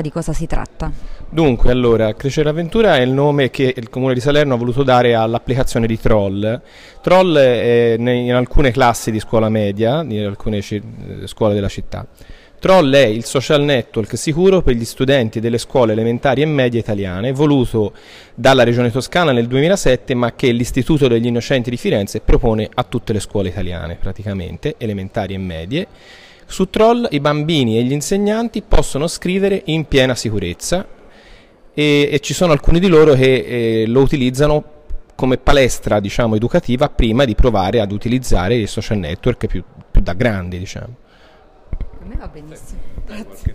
di cosa si tratta? Dunque, allora, Crescere Avventura è il nome che il comune di Salerno ha voluto dare all'applicazione di Troll. Troll è in alcune classi di scuola media, in alcune eh, scuole della città. Troll è il social network sicuro per gli studenti delle scuole elementari e medie italiane, voluto dalla Regione Toscana nel 2007, ma che l'Istituto degli Innocenti di Firenze propone a tutte le scuole italiane, praticamente, elementari e medie su Troll i bambini e gli insegnanti possono scrivere in piena sicurezza e, e ci sono alcuni di loro che eh, lo utilizzano come palestra diciamo, educativa prima di provare ad utilizzare i social network più, più da grandi. Diciamo. A me va benissimo. Grazie.